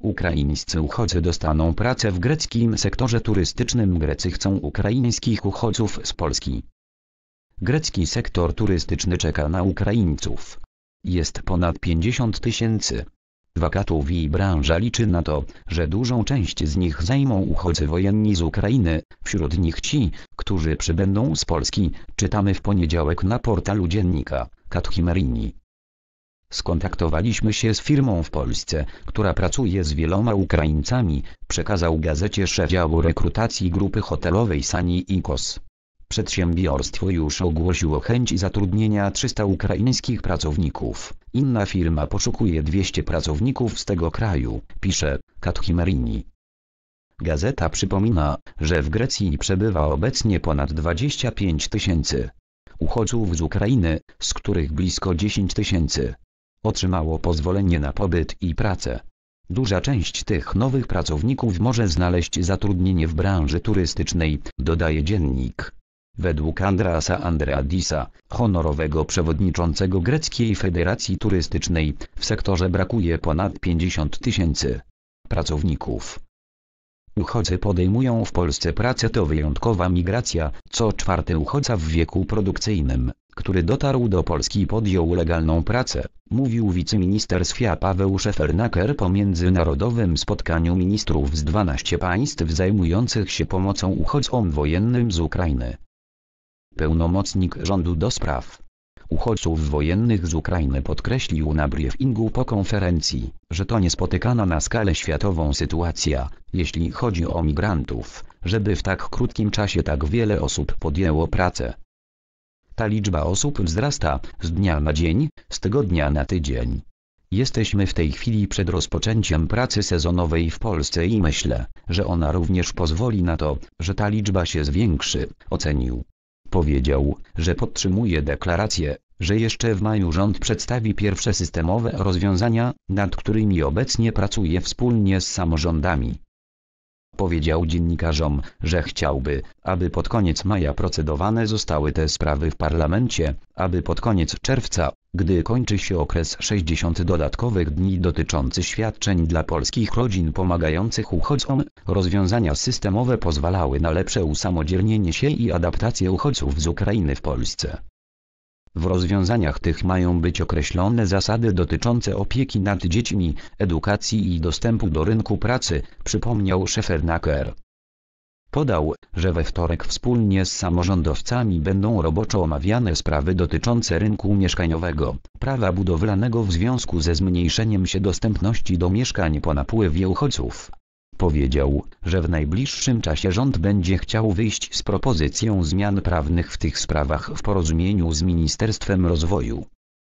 Ukraińscy uchodźcy dostaną pracę w greckim sektorze turystycznym. Grecy chcą ukraińskich uchodźców z Polski. Grecki sektor turystyczny czeka na Ukraińców. Jest ponad 50 tysięcy. Wakatów i branża liczy na to, że dużą część z nich zajmą uchodźcy wojenni z Ukrainy, wśród nich ci, którzy przybędą z Polski, czytamy w poniedziałek na portalu dziennika Katchimerini. Skontaktowaliśmy się z firmą w Polsce, która pracuje z wieloma Ukraińcami, przekazał gazecie szef działu rekrutacji grupy hotelowej Sani Ikos. Przedsiębiorstwo już ogłosiło chęć zatrudnienia 300 ukraińskich pracowników. Inna firma poszukuje 200 pracowników z tego kraju, pisze Katchimerini. Gazeta przypomina, że w Grecji przebywa obecnie ponad 25 tysięcy uchodźców z Ukrainy, z których blisko 10 tysięcy Otrzymało pozwolenie na pobyt i pracę. Duża część tych nowych pracowników może znaleźć zatrudnienie w branży turystycznej, dodaje dziennik. Według Andrasa Andreadisa, honorowego przewodniczącego Greckiej Federacji Turystycznej, w sektorze brakuje ponad 50 tysięcy pracowników. Uchodźcy podejmują w Polsce pracę to wyjątkowa migracja, co czwarty uchodźca w wieku produkcyjnym który dotarł do Polski i podjął legalną pracę, mówił wiceminister SFIA Paweł Szefernaker po międzynarodowym spotkaniu ministrów z 12 państw zajmujących się pomocą uchodźcom wojennym z Ukrainy. Pełnomocnik rządu do spraw uchodźców wojennych z Ukrainy podkreślił na briefingu po konferencji, że to niespotykana na skalę światową sytuacja, jeśli chodzi o migrantów, żeby w tak krótkim czasie tak wiele osób podjęło pracę. Ta liczba osób wzrasta, z dnia na dzień, z tygodnia na tydzień. Jesteśmy w tej chwili przed rozpoczęciem pracy sezonowej w Polsce i myślę, że ona również pozwoli na to, że ta liczba się zwiększy, ocenił. Powiedział, że podtrzymuje deklarację, że jeszcze w maju rząd przedstawi pierwsze systemowe rozwiązania, nad którymi obecnie pracuje wspólnie z samorządami. Powiedział dziennikarzom, że chciałby, aby pod koniec maja procedowane zostały te sprawy w parlamencie, aby pod koniec czerwca, gdy kończy się okres 60 dodatkowych dni dotyczący świadczeń dla polskich rodzin pomagających uchodźcom, rozwiązania systemowe pozwalały na lepsze usamodzielnienie się i adaptację uchodźców z Ukrainy w Polsce. W rozwiązaniach tych mają być określone zasady dotyczące opieki nad dziećmi, edukacji i dostępu do rynku pracy, przypomniał Szefernaker. Podał, że we wtorek wspólnie z samorządowcami będą roboczo omawiane sprawy dotyczące rynku mieszkaniowego, prawa budowlanego w związku ze zmniejszeniem się dostępności do mieszkań po napływie uchodźców, Powiedział, że w najbliższym czasie rząd będzie chciał wyjść z propozycją zmian prawnych w tych sprawach w porozumieniu z Ministerstwem Rozwoju.